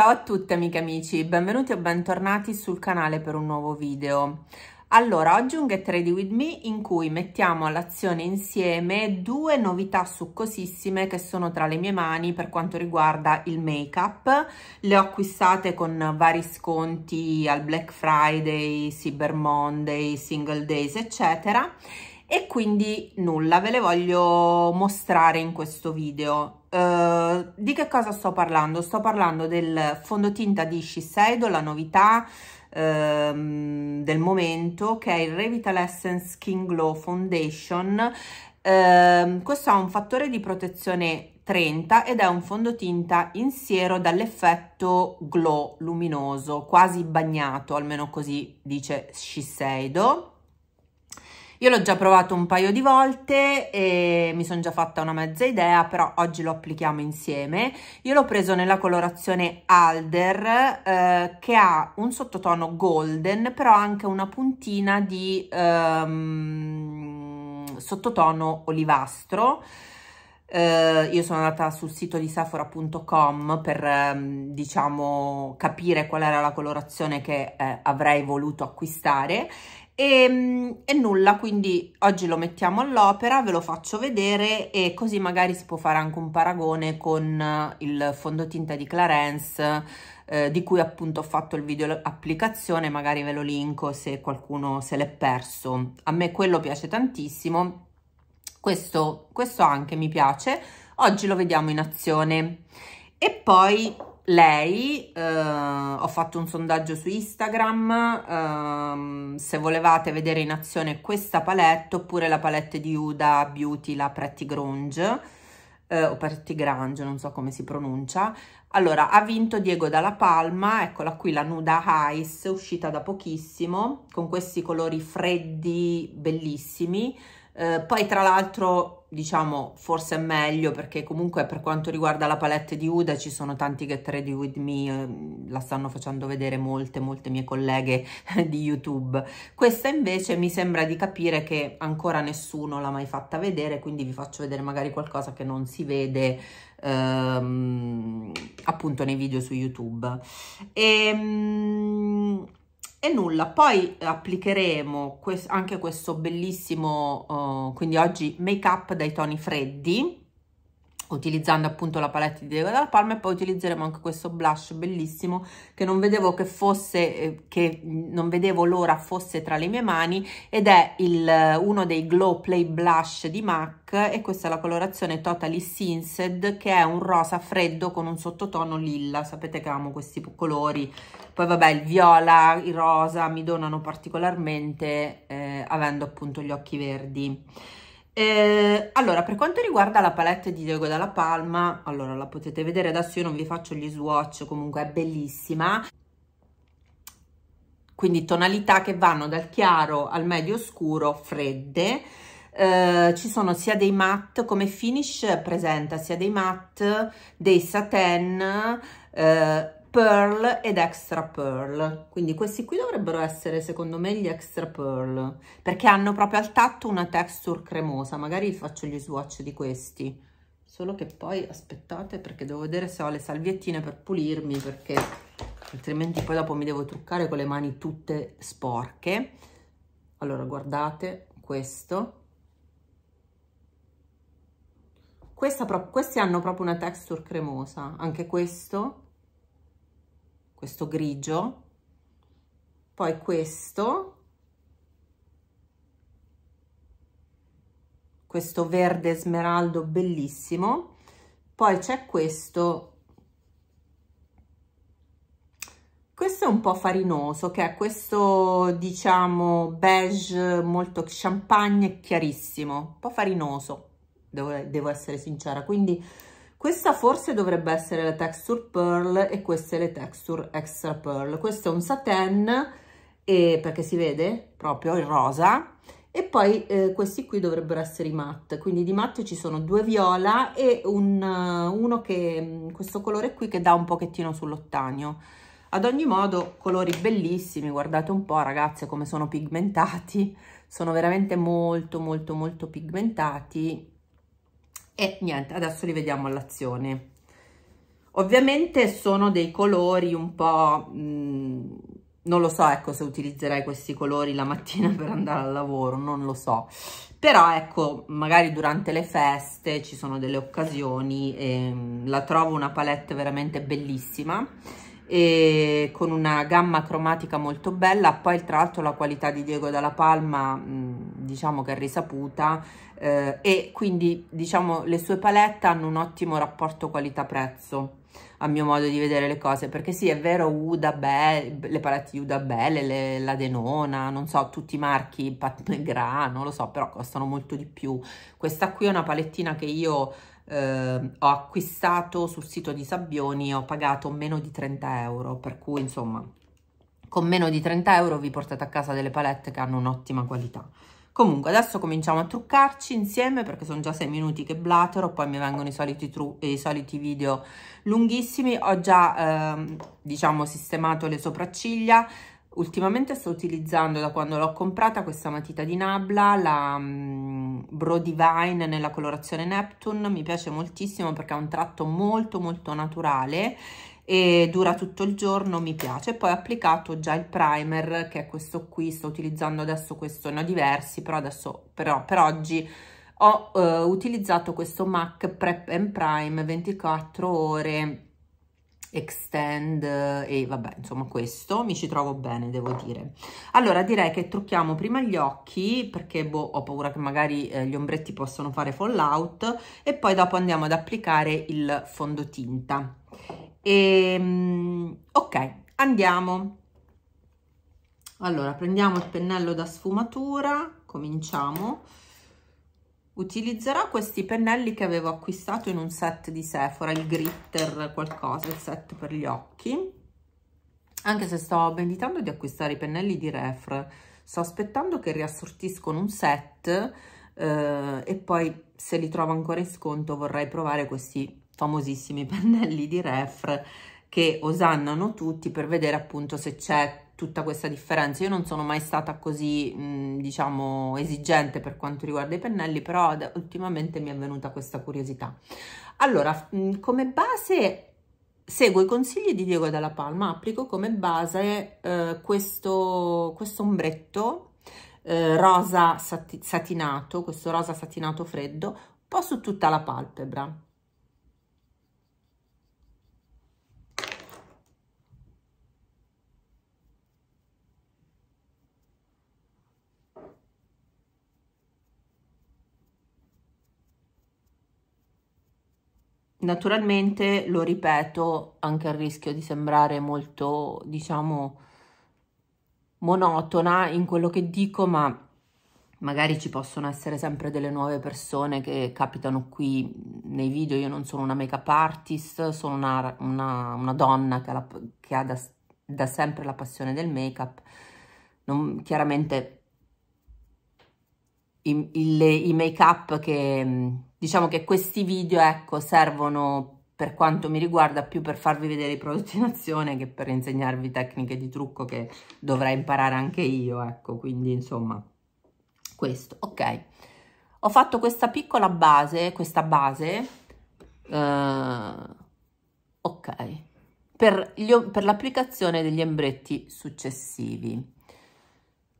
Ciao a tutte amiche e amici, benvenuti o bentornati sul canale per un nuovo video. Allora, oggi un Get Ready With Me in cui mettiamo all'azione insieme due novità succosissime che sono tra le mie mani per quanto riguarda il make-up. Le ho acquistate con vari sconti al Black Friday, Cyber Monday, Single Days, eccetera e quindi nulla ve le voglio mostrare in questo video Ehm, di che cosa sto parlando? Sto parlando del fondotinta di Shiseido, la novità uh, del momento che è il Revital Essence Skin Glow Foundation. Uh, questo ha un fattore di protezione 30 ed è un fondotinta in siero dall'effetto glow luminoso, quasi bagnato, almeno così dice Shiseido io l'ho già provato un paio di volte e mi sono già fatta una mezza idea, però oggi lo applichiamo insieme. Io l'ho preso nella colorazione Alder eh, che ha un sottotono golden, però anche una puntina di ehm, sottotono olivastro. Uh, io sono andata sul sito di sephora.com per um, diciamo capire qual era la colorazione che eh, avrei voluto acquistare e, ehm, e, nulla quindi oggi lo mettiamo all'opera ve lo faccio vedere e così magari si può fare anche un paragone con eh, il fondotinta di Clarence eh, di cui appunto ho fatto il video applicazione magari ve lo linko se qualcuno se l'è perso a me quello piace tantissimo questo, questo anche mi piace oggi lo vediamo in azione e poi lei, eh, ho fatto un sondaggio su Instagram, eh, se volevate vedere in azione questa palette oppure la palette di Huda Beauty, la Pretty Grunge, eh, o Pretty Grange, non so come si pronuncia. Allora, ha vinto Diego Dalla Palma, eccola qui la Nuda Ice, uscita da pochissimo, con questi colori freddi, bellissimi. Eh, poi tra l'altro diciamo forse è meglio perché comunque per quanto riguarda la palette di Uda ci sono tanti get ready with me ehm, la stanno facendo vedere molte molte mie colleghe di youtube questa invece mi sembra di capire che ancora nessuno l'ha mai fatta vedere quindi vi faccio vedere magari qualcosa che non si vede ehm, appunto nei video su youtube e, ehm, e nulla poi applicheremo anche questo bellissimo uh, quindi oggi make up dai toni freddi utilizzando appunto la palette di Diego della Palma e poi utilizzeremo anche questo blush bellissimo che non vedevo che fosse eh, che non vedevo l'ora fosse tra le mie mani ed è il, eh, uno dei glow play blush di MAC e questa è la colorazione Totally Sinsed che è un rosa freddo con un sottotono lilla sapete che amo questi colori poi vabbè il viola il rosa mi donano particolarmente eh, avendo appunto gli occhi verdi eh, allora, per quanto riguarda la palette di Diego Dalla Palma, allora la potete vedere adesso, io non vi faccio gli swatch, comunque è bellissima. Quindi tonalità che vanno dal chiaro al medio scuro, fredde. Eh, ci sono sia dei matte, come finish presenta sia dei matte, dei satin, eh, Pearl ed Extra Pearl, quindi questi qui dovrebbero essere secondo me gli Extra Pearl, perché hanno proprio al tatto una texture cremosa, magari faccio gli swatch di questi, solo che poi aspettate perché devo vedere se ho le salviettine per pulirmi, perché altrimenti poi dopo mi devo truccare con le mani tutte sporche. Allora guardate questo, Questa, questi hanno proprio una texture cremosa, anche questo questo grigio, poi questo, questo verde smeraldo bellissimo, poi c'è questo, questo è un po' farinoso, che è questo, diciamo, beige molto champagne chiarissimo, un po' farinoso, devo, devo essere sincera, quindi questa forse dovrebbe essere la texture pearl e queste le texture extra pearl. Questo è un satin, e, perché si vede proprio il rosa, e poi eh, questi qui dovrebbero essere i matte, quindi di matte ci sono due viola e un, eh, uno che, mm, questo colore qui che dà un pochettino sull'ottagno. Ad ogni modo, colori bellissimi, guardate un po' ragazze come sono pigmentati, sono veramente molto molto molto pigmentati, e niente adesso li vediamo all'azione ovviamente sono dei colori un po' mh, mm, non lo so ecco se utilizzerai questi colori la mattina per andare al lavoro non lo so però ecco magari durante le feste ci sono delle occasioni ehm, la trovo una palette veramente bellissima e con una gamma cromatica molto bella poi tra l'altro la qualità di Diego Dalla Palma diciamo che è risaputa eh, e quindi diciamo le sue palette hanno un ottimo rapporto qualità prezzo a mio modo di vedere le cose perché sì è vero Uda Be le palette Uda Belle le, la Denona non so tutti i marchi Pat McGrath non lo so però costano molto di più questa qui è una palettina che io eh, ho acquistato sul sito di Sabbioni e ho pagato meno di 30 euro per cui insomma con meno di 30 euro vi portate a casa delle palette che hanno un'ottima qualità comunque adesso cominciamo a truccarci insieme perché sono già 6 minuti che blatero poi mi vengono i soliti, i soliti video lunghissimi ho già ehm, diciamo sistemato le sopracciglia Ultimamente sto utilizzando da quando l'ho comprata questa matita di Nabla, la um, Bro Divine nella colorazione Neptune, mi piace moltissimo perché ha un tratto molto molto naturale e dura tutto il giorno, mi piace. Poi ho applicato già il primer che è questo qui, sto utilizzando adesso questo, ne ho diversi, però adesso però, per oggi ho eh, utilizzato questo MAC Prep and Prime 24 ore extend eh, e vabbè insomma questo mi ci trovo bene devo dire allora direi che trucchiamo prima gli occhi perché boh ho paura che magari eh, gli ombretti possano fare fallout e poi dopo andiamo ad applicare il fondotinta e ehm, ok andiamo allora prendiamo il pennello da sfumatura cominciamo utilizzerò questi pennelli che avevo acquistato in un set di Sephora, il glitter qualcosa, il set per gli occhi, anche se sto meditando di acquistare i pennelli di Refr, sto aspettando che riassortiscono un set eh, e poi se li trovo ancora in sconto vorrei provare questi famosissimi pennelli di Refr che osannano tutti per vedere appunto se c'è tutta questa differenza. Io non sono mai stata così, mh, diciamo, esigente per quanto riguarda i pennelli, però ultimamente mi è venuta questa curiosità. Allora, mh, come base seguo i consigli di Diego Dalla Palma, applico come base eh, questo, questo ombretto eh, rosa satinato, questo rosa satinato freddo, un po' su tutta la palpebra Naturalmente, lo ripeto, anche a rischio di sembrare molto, diciamo, monotona in quello che dico, ma magari ci possono essere sempre delle nuove persone che capitano qui nei video. Io non sono una make-up artist, sono una, una, una donna che ha, la, che ha da, da, sempre la passione del make-up. Non, chiaramente i, i, i make-up che mm, diciamo che questi video ecco, servono per quanto mi riguarda più per farvi vedere i prodotti in azione che per insegnarvi tecniche di trucco che dovrei imparare anche io, ecco, quindi insomma questo, ok. Ho fatto questa piccola base, questa base, uh, ok, per, per l'applicazione degli embretti successivi.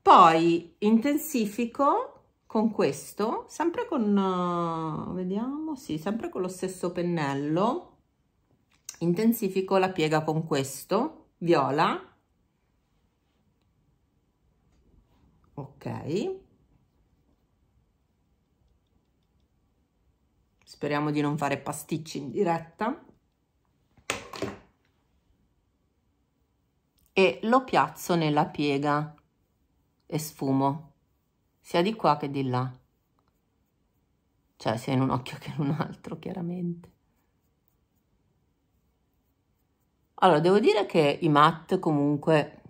Poi intensifico con questo sempre con eh, vediamo sì sempre con lo stesso pennello intensifico la piega con questo viola ok speriamo di non fare pasticci in diretta e lo piazzo nella piega e sfumo sia di qua che di là. Cioè sia in un occhio che in un altro, chiaramente. Allora, devo dire che i matte comunque,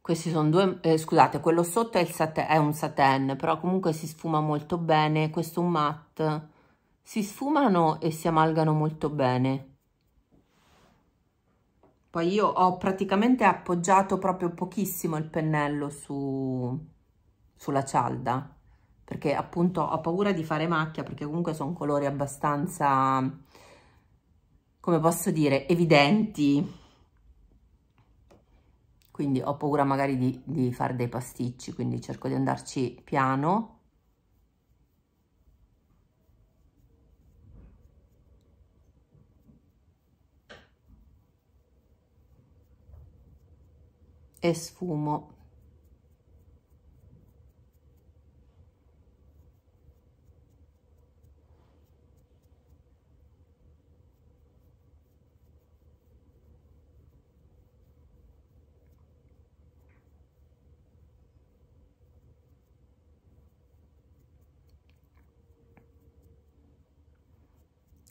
questi sono due, eh, scusate, quello sotto è, satin, è, un satin, però comunque si sfuma molto bene, questo è un matte, si sfumano e si amalgano molto bene. Poi io ho praticamente appoggiato proprio pochissimo il pennello su, sulla cialda perché appunto ho paura di fare macchia perché comunque sono colori abbastanza come posso dire evidenti quindi ho paura magari di, di fare dei pasticci quindi cerco di andarci piano e sfumo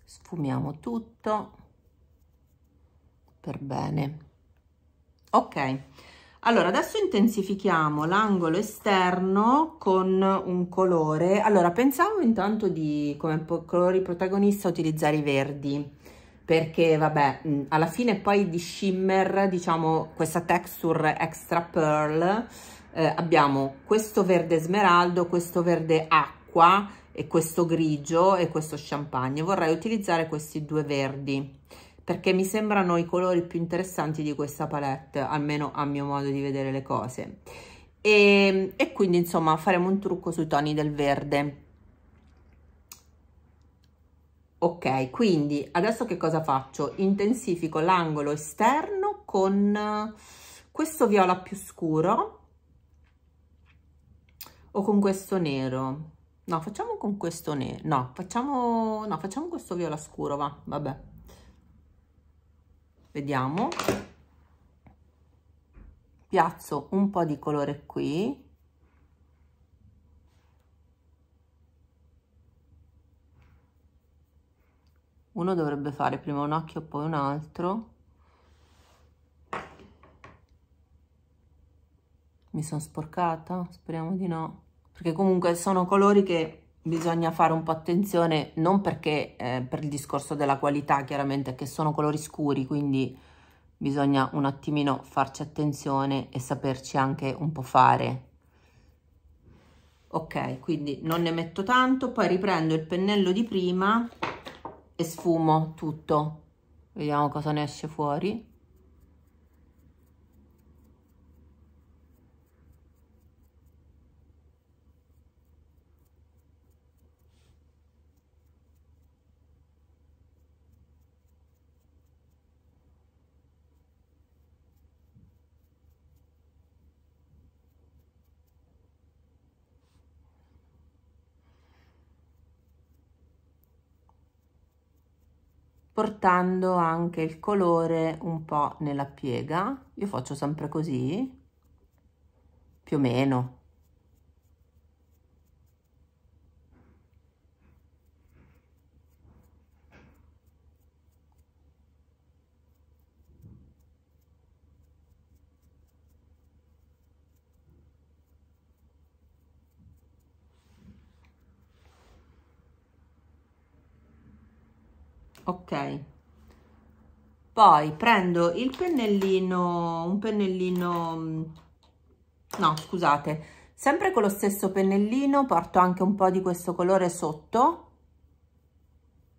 sfumiamo tutto per bene ok allora adesso intensifichiamo l'angolo esterno con un colore allora pensavo intanto di come colori protagonista utilizzare i verdi perché vabbè alla fine poi di shimmer diciamo questa texture extra pearl eh, abbiamo questo verde smeraldo questo verde acqua e questo grigio e questo champagne. Vorrei utilizzare questi due verdi perché mi sembrano i colori più interessanti di questa palette, almeno a mio modo di vedere le cose. E, e quindi insomma faremo un trucco sui toni del verde. Ok, quindi adesso che cosa faccio? Intensifico l'angolo esterno con questo viola più scuro o con questo nero No, facciamo con questo nero. No, facciamo, no, facciamo questo viola scuro, va, vabbè. Vediamo. Piazzo un po' di colore qui. Uno dovrebbe fare prima un occhio, poi un altro. Mi sono sporcata? Speriamo di no perché comunque sono colori che bisogna fare un po' attenzione, non perché eh, per il discorso della qualità chiaramente, che sono colori scuri, quindi bisogna un attimino farci attenzione e saperci anche un po' fare. Ok, quindi non ne metto tanto, poi riprendo il pennello di prima e sfumo tutto. Vediamo cosa ne esce fuori. portando anche il colore un po' nella piega. Io faccio sempre così, più o meno, ok poi prendo il pennellino un pennellino mm, no scusate sempre con lo stesso pennellino porto anche un po di questo colore sotto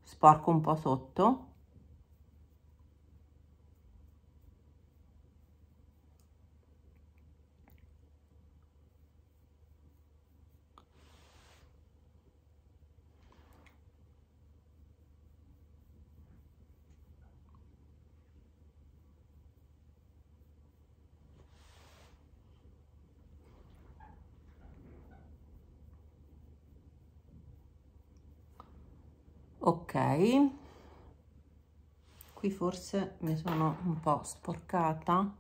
sporco un po sotto ok qui forse mi sono un po' sporcata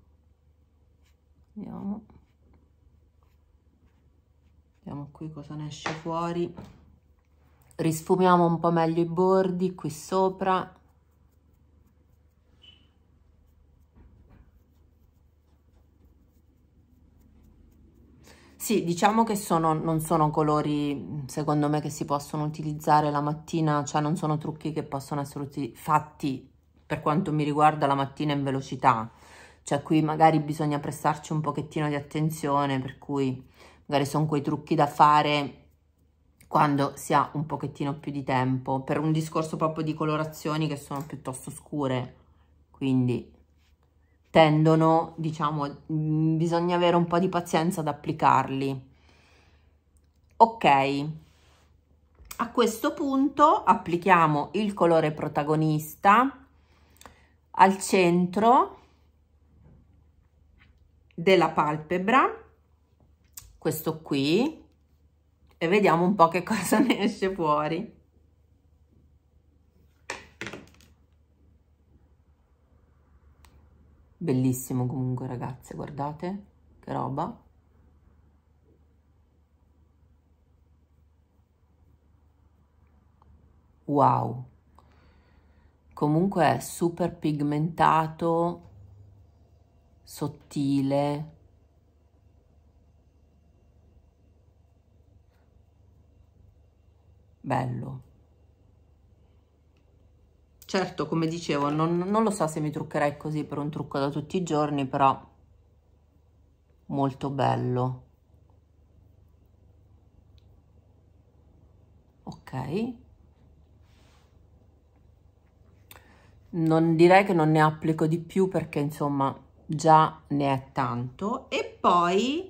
vediamo vediamo qui cosa ne esce fuori risfumiamo un po' meglio i bordi qui sopra Sì, diciamo che sono, non sono colori, secondo me, che si possono utilizzare la mattina, cioè non sono trucchi che possono essere fatti, per quanto mi riguarda, la mattina in velocità. Cioè qui magari bisogna prestarci un pochettino di attenzione, per cui magari sono quei trucchi da fare quando si ha un pochettino più di tempo, per un discorso proprio di colorazioni che sono piuttosto scure, quindi tendono, diciamo, mm, bisogna avere un po' di pazienza ad applicarli. Ok, a questo punto applichiamo il colore protagonista al centro della palpebra, questo qui, e vediamo un po' che cosa ne esce fuori. Bellissimo comunque ragazze, guardate che roba. Wow. Comunque è super pigmentato, sottile. Bello. Certo, come dicevo, non, non lo so se mi truccherei così per un trucco da tutti i giorni, però molto bello. Ok. Non direi che non ne applico di più perché insomma già ne è tanto. E poi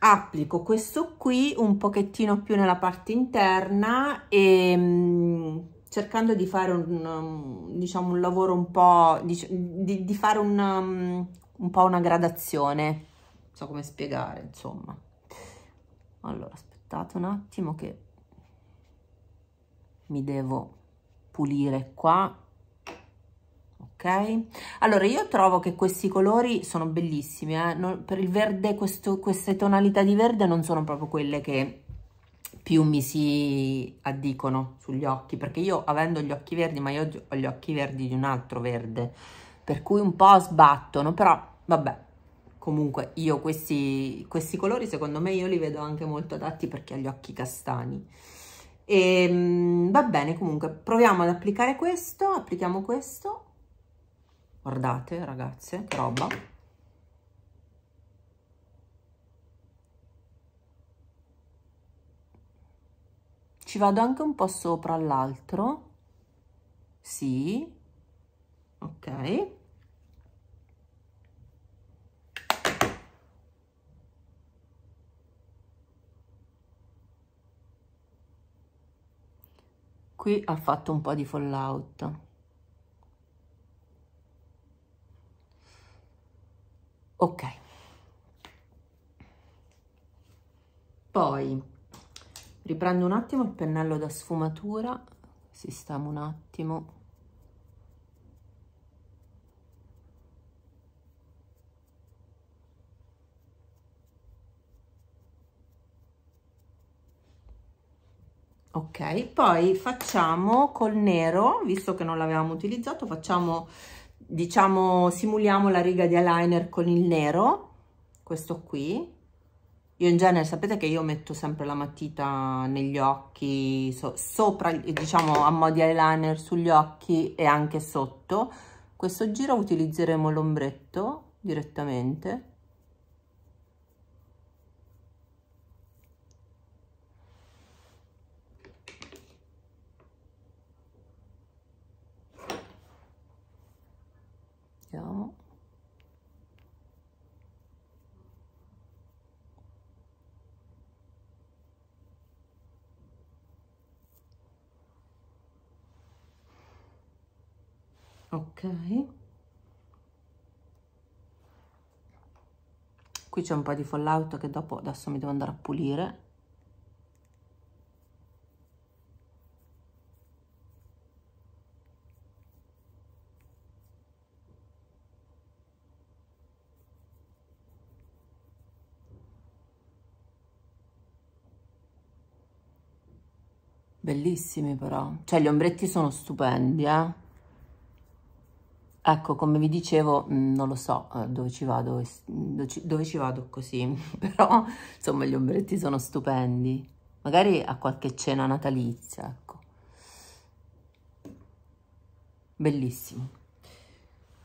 applico questo qui un pochettino più nella parte interna e mm, cercando di fare un, um, diciamo, un lavoro un po', di, di fare un, um, un po' una gradazione, non so come spiegare, insomma. Allora, aspettate un attimo che mi devo pulire qua ok allora io trovo che questi colori sono bellissimi eh? non, per il verde questo, queste tonalità di verde non sono proprio quelle che più mi si addicono sugli occhi, perché io avendo gli occhi verdi, ma io ho gli occhi verdi di un altro verde, per cui un po' sbattono, però vabbè, comunque io questi, questi colori secondo me io li vedo anche molto adatti perché ha gli occhi castani. E ehm, va bene, comunque proviamo ad applicare questo, applichiamo questo, guardate ragazze, che roba. ci vado anche un po' sopra l'altro sì ok qui ha fatto un po' di fallout ok poi riprendo un attimo il pennello da sfumatura sistemo un attimo ok poi facciamo col nero visto che non l'avevamo utilizzato facciamo diciamo simuliamo la riga di eyeliner con il nero questo qui io in genere sapete che io metto sempre la matita negli occhi, so, sopra, diciamo a modi eyeliner sugli occhi e anche sotto. Questo giro utilizzeremo l'ombretto direttamente. Vediamo. ok qui c'è un po' di fallout che dopo adesso mi devo andare a pulire bellissimi però cioè gli ombretti sono stupendi eh Ecco, come vi dicevo, mm, non lo so eh, dove ci vado, dove ci vado così, però insomma gli ombretti sono stupendi. Magari a qualche cena natalizia, ecco. Bellissimo.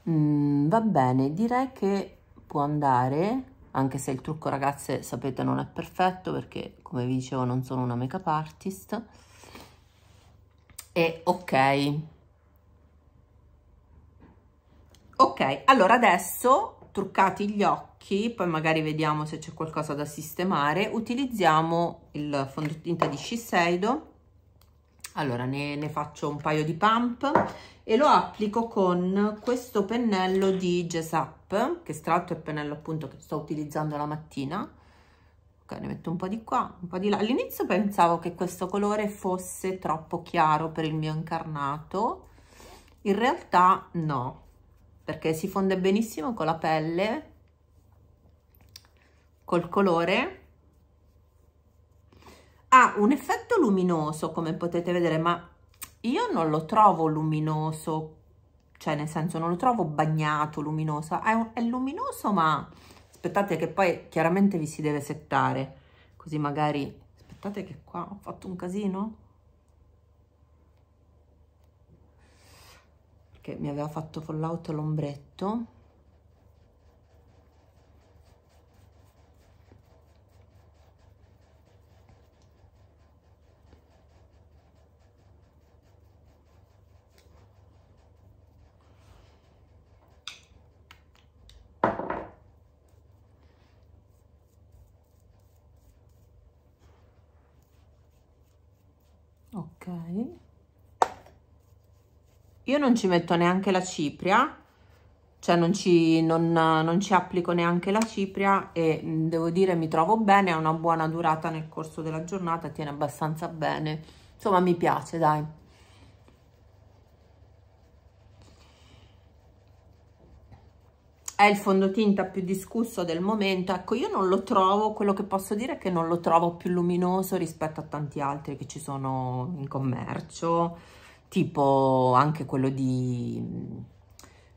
Mm, va bene, direi che può andare, anche se il trucco ragazze sapete non è perfetto perché come vi dicevo non sono una make up artist. E ok, ok allora adesso truccati gli occhi poi magari vediamo se c'è qualcosa da sistemare utilizziamo il fondotinta di Shiseido allora ne, ne, faccio un paio di pump e lo applico con questo pennello di Gesap che strato è il pennello appunto che sto utilizzando la mattina ok ne metto un po' di qua un po' di là all'inizio pensavo che questo colore fosse troppo chiaro per il mio incarnato in realtà no perché si fonde benissimo con la pelle, col colore. Ha un effetto luminoso, come potete vedere, ma io non lo trovo luminoso, cioè nel senso non lo trovo bagnato, luminoso. È, un, è luminoso, ma aspettate che poi chiaramente vi si deve settare, così magari... Aspettate che qua ho fatto un casino perché mi aveva fatto fallout l'ombretto ok io non ci metto neanche la cipria cioè non ci, non, non ci applico neanche la cipria e mm, devo dire mi trovo bene ha una buona durata nel corso della giornata tiene abbastanza bene insomma mi piace dai è il fondotinta più discusso del momento ecco io non lo trovo quello che posso dire è che non lo trovo più luminoso rispetto a tanti altri che ci sono in commercio tipo anche quello di mm,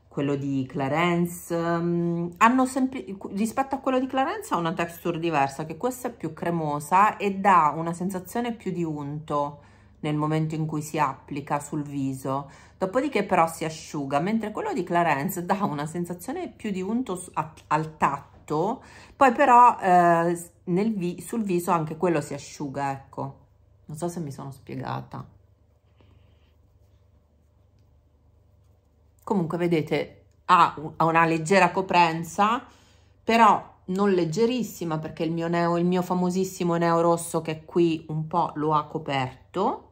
quello di Clarence mm, hanno sempre rispetto a quello di Clarence ha una texture diversa che questa è più cremosa e dà una sensazione più di unto nel momento in cui si applica sul viso dopodiché però si asciuga mentre quello di Clarence dà una sensazione più di unto a, al tatto poi però eh, vi sul viso anche quello si asciuga ecco non so se mi sono spiegata comunque vedete ha una leggera coprenza però non leggerissima perché il mio, neo, il mio famosissimo neo rosso che è qui un po' lo ha coperto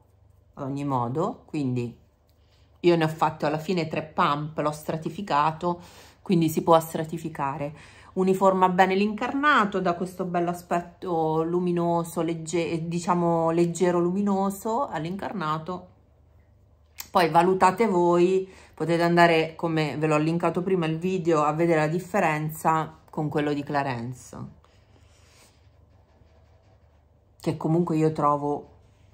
ad ogni modo quindi io ne ho fatto alla fine tre pump l'ho stratificato quindi si può stratificare uniforma bene l'incarnato da questo bello aspetto luminoso legge, diciamo leggero luminoso all'incarnato poi valutate voi, potete andare, come ve l'ho linkato prima il video, a vedere la differenza con quello di Clarence che comunque io trovo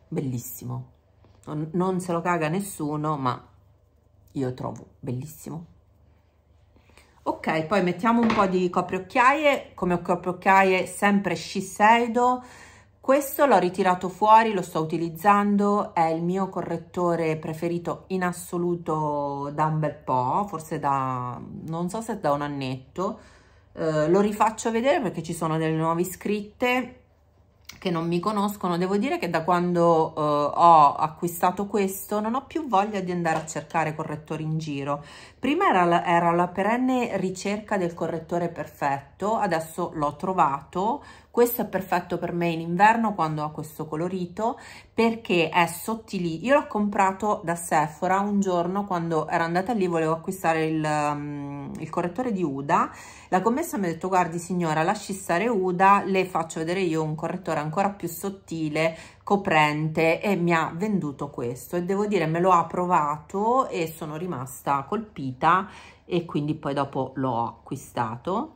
bellissimo. Non, non, se lo caga nessuno, ma io trovo bellissimo. Ok, poi mettiamo un po' di copriocchiaie, come copriocchiaie sempre Shiseido, questo l'ho ritirato fuori, lo sto utilizzando, è il mio correttore preferito in assoluto da un bel po', forse da, non so se da un annetto. Eh, lo rifaccio vedere perché ci sono delle nuove iscritte che non mi conoscono. Devo dire che da quando eh, ho acquistato questo non ho più voglia di andare a cercare correttori in giro Prima era la, era la perenne ricerca del correttore perfetto, adesso l'ho trovato, questo è perfetto per me in inverno quando ha questo colorito perché è sottili. Io l'ho comprato da Sephora un giorno quando ero andata lì, volevo acquistare il, um, il correttore di Uda. La commessa mi ha detto guardi signora lasci stare Uda, le faccio vedere io un correttore ancora più sottile coprente e mi ha venduto questo e devo dire me lo ha provato e sono rimasta colpita e quindi poi dopo l'ho acquistato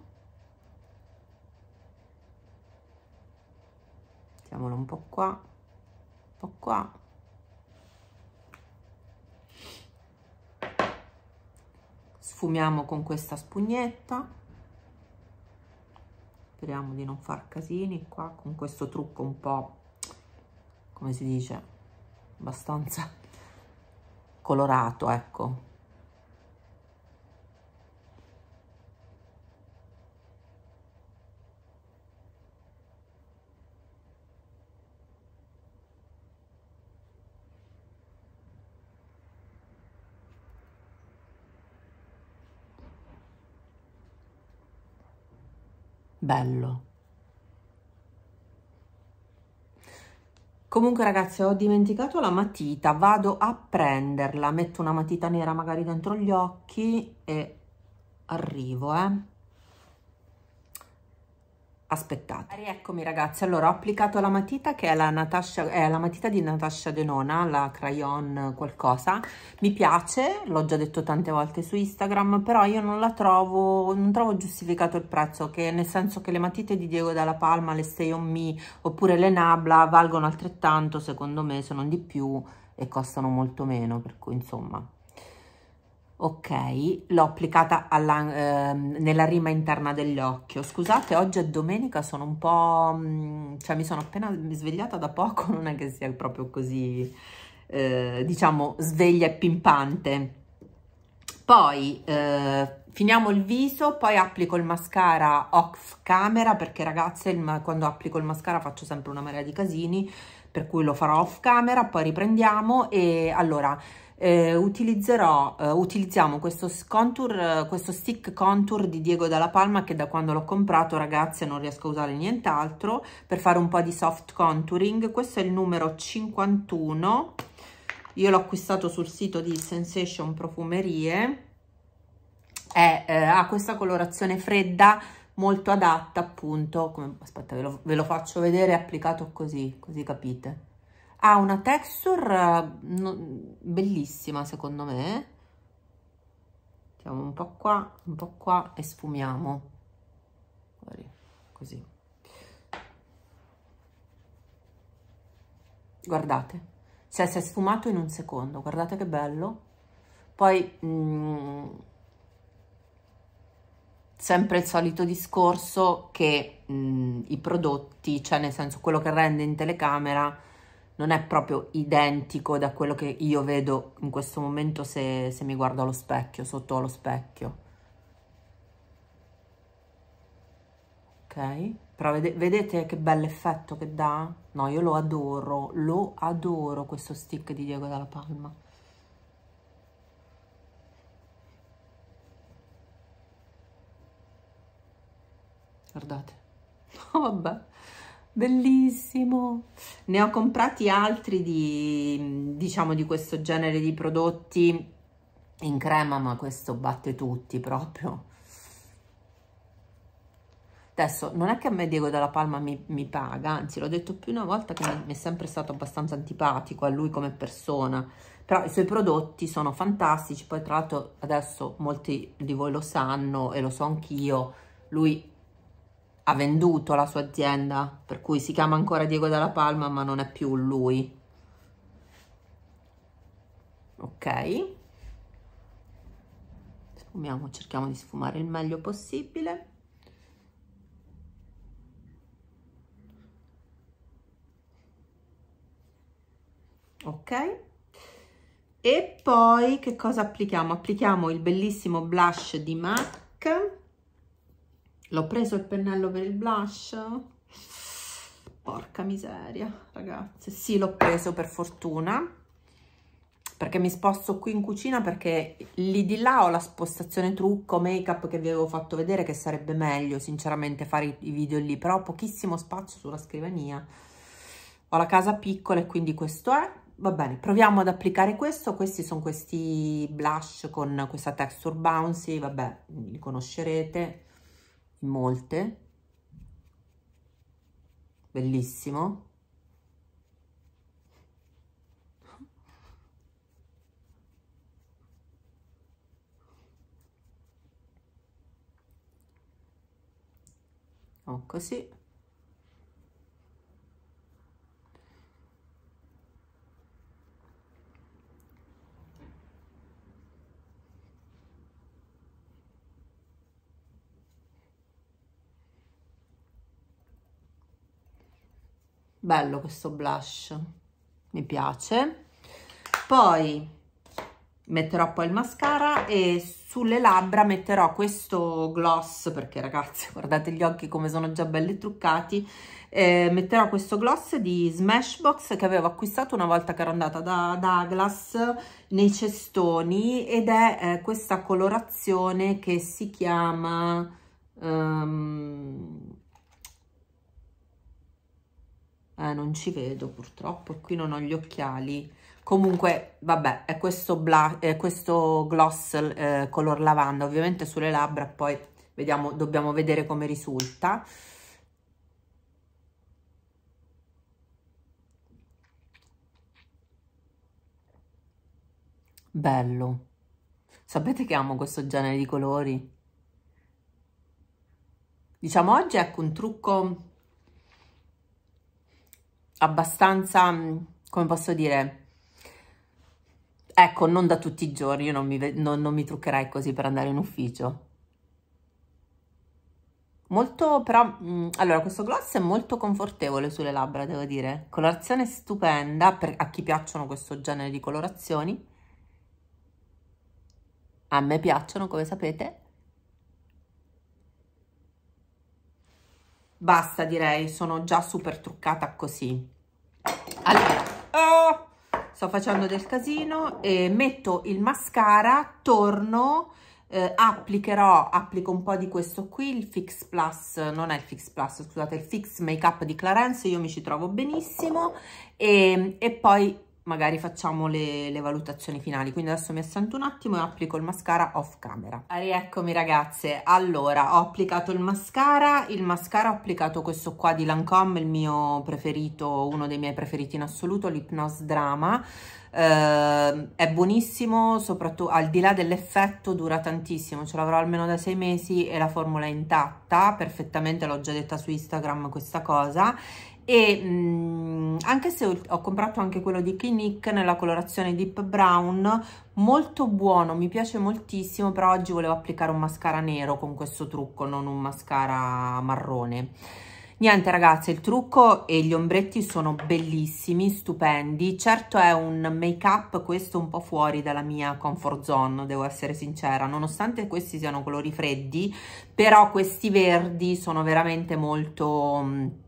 mettiamolo un po' qua un po' qua sfumiamo con questa spugnetta speriamo di non far casini qua con questo trucco un po' come si dice, abbastanza colorato, ecco. Bello. Comunque ragazzi ho dimenticato la matita, vado a prenderla, metto una matita nera magari dentro gli occhi e arrivo eh aspettate. Eccomi ragazzi, allora ho applicato la matita che è la, Natasha, è la matita di Natasha Denona, la Crayon qualcosa, mi piace, l'ho già detto tante volte su Instagram, però io non la trovo, non trovo giustificato il prezzo, che nel senso che le matite di Diego Dalla Palma, le Stay On Me oppure le Nabla valgono altrettanto secondo me, se non di più, e costano molto meno, per cui insomma ok l'ho applicata alla, eh, nella rima interna dell'occhio scusate oggi è domenica sono un po' mh, mm, cioè mi sono appena svegliata da poco non è che sia proprio così eh, diciamo sveglia e pimpante poi eh, finiamo il viso, poi applico il mascara off camera perché ragazze quando applico il mascara faccio sempre una marea di casini per cui lo farò off camera, poi riprendiamo e allora eh, utilizzerò, eh, utilizziamo questo, contour, eh, questo stick contour di Diego Dalla Palma che da quando l'ho comprato ragazzi non riesco a usare nient'altro per fare un po' di soft contouring, questo è il numero 51, io l'ho acquistato sul sito di Sensation Profumerie, è, eh, ha questa colorazione fredda molto adatta appunto, come, aspetta ve lo, ve lo faccio vedere applicato così, così capite ha una texture eh, bellissima secondo me mettiamo un po' qua un po' qua e sfumiamo così guardate cioè si è sfumato in un secondo guardate che bello poi mh, mm, sempre il solito discorso che mh, mm, i prodotti cioè nel senso quello che rende in telecamera non è proprio identico da quello che io vedo in questo momento se, se mi guardo allo specchio, sotto allo specchio. Ok? Però vede, vedete che bell'effetto che dà? No, io lo adoro, lo adoro questo stick di Diego Dalla Palma. Guardate. Oh, vabbè bellissimo ne ho comprati altri di diciamo di questo genere di prodotti in crema ma questo batte tutti proprio adesso non è che a me Diego Dalla Palma mi, mi paga anzi l'ho detto più una volta che mi è sempre stato abbastanza antipatico a lui come persona però i suoi prodotti sono fantastici poi tra l'altro adesso molti di voi lo sanno e lo so anch'io lui ha venduto la sua azienda, per cui si chiama ancora Diego Dalla Palma, ma non è più lui. Ok. Sfumiamo, cerchiamo di sfumare il meglio possibile. Ok. E poi che cosa applichiamo? Applichiamo il bellissimo blush di MAC L'ho preso il pennello per il blush? Porca miseria, ragazze. Sì, l'ho preso per fortuna perché mi sposto qui in cucina perché lì di là ho la spostazione trucco, make up che vi avevo fatto vedere che sarebbe meglio sinceramente fare i video lì, però ho pochissimo spazio sulla scrivania. Ho la casa piccola e quindi questo è. Va bene, proviamo ad applicare questo. Questi sono questi blush con questa texture bouncy, vabbè, li conoscerete molte bellissimo o ecco, così bello questo blush mi piace poi metterò poi il mascara e sulle labbra metterò questo gloss perché ragazzi guardate gli occhi come sono già belli truccati eh, metterò questo gloss di Smashbox che avevo acquistato una volta che ero andata da Douglas nei cestoni ed è eh, questa colorazione che si chiama um, eh, non ci vedo purtroppo, qui non ho gli occhiali. Comunque, vabbè, è questo, bla, è questo gloss eh, color lavanda, ovviamente sulle labbra, poi vediamo, dobbiamo vedere come risulta. Bello. Sapete che amo questo genere di colori? Diciamo oggi ecco un trucco abbastanza, mm, come posso dire, ecco, non da tutti i giorni, io non mi, non, non mi truccherai così per andare in ufficio. Molto, però, mh, mm, allora, questo gloss è molto confortevole sulle labbra, devo dire. Colorazione stupenda per, a chi piacciono questo genere di colorazioni. A me piacciono, come sapete. basta direi sono già super truccata così allora oh, sto facendo del casino e metto il mascara torno eh, applicherò applico un po di questo qui il fix plus non è il fix plus scusate il fix make up di clarence io mi ci trovo benissimo e, e poi magari facciamo le, le, valutazioni finali quindi adesso mi assento un attimo e applico il mascara off camera rieccomi ragazze allora ho applicato il mascara il mascara ho applicato questo qua di Lancome il mio preferito uno dei miei preferiti in assoluto l'Hypnose Drama Uh, è buonissimo soprattutto al di là dell'effetto dura tantissimo ce l'avrò almeno da sei mesi e la formula è intatta perfettamente l'ho già detta su instagram questa cosa e mh, mm, Ehm, anche se ho comprato anche quello di Clinique nella colorazione Deep Brown, molto buono, mi piace moltissimo, però oggi volevo applicare un mascara nero con questo trucco, non un mascara marrone. Niente ragazzi, il trucco e gli ombretti sono bellissimi, stupendi, certo è un make-up questo un po' fuori dalla mia comfort zone, devo essere sincera, nonostante questi siano colori freddi, però questi verdi sono veramente molto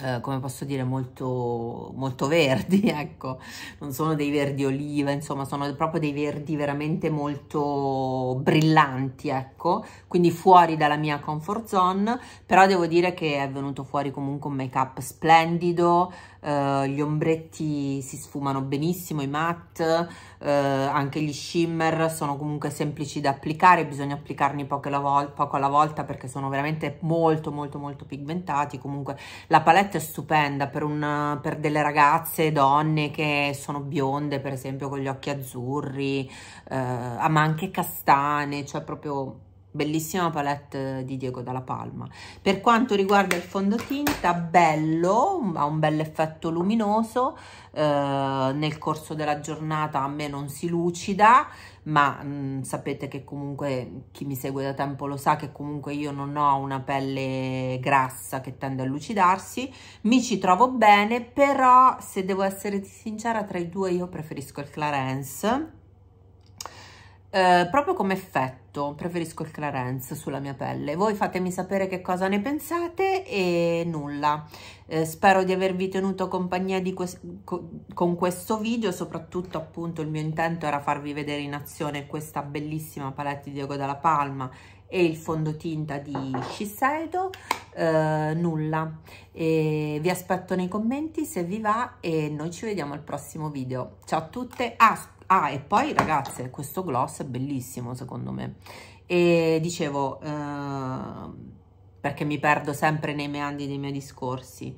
eh, come posso dire, molto, molto verdi, ecco, non sono dei verdi oliva, insomma, sono proprio dei verdi veramente molto brillanti, ecco, quindi fuori dalla mia comfort zone, però devo dire che è venuto fuori comunque un make up splendido, eh, gli ombretti si sfumano benissimo, i matte, uh, anche gli shimmer sono comunque semplici da applicare, bisogna applicarli poco alla, poco alla, volta perché sono veramente molto molto molto pigmentati, comunque la palette è stupenda per, un, per delle ragazze, donne che sono bionde per esempio con gli occhi azzurri, uh, ma anche castane, cioè proprio bellissima palette di Diego Dalla Palma per quanto riguarda il fondotinta bello, ha un bel effetto luminoso eh, nel corso della giornata a me non si lucida ma mh, mm, sapete che comunque chi mi segue da tempo lo sa che comunque io non ho una pelle grassa che tende a lucidarsi mi ci trovo bene però se devo essere sincera tra i due io preferisco il Clarence eh, proprio come effetto preferisco il Clarence sulla mia pelle voi fatemi sapere che cosa ne pensate e nulla eh, spero di avervi tenuto compagnia que con questo video soprattutto appunto il mio intento era farvi vedere in azione questa bellissima palette di Diego dalla Palma e il fondotinta di Shiseido eh, nulla e vi aspetto nei commenti se vi va e noi ci vediamo al prossimo video ciao a tutte ah, ah e poi ragazze questo gloss è bellissimo secondo me e dicevo eh, perché mi perdo sempre nei meandi dei miei discorsi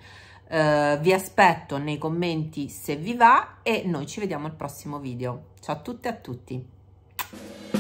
eh, vi aspetto nei commenti se vi va e noi ci vediamo al prossimo video ciao a tutte e a tutti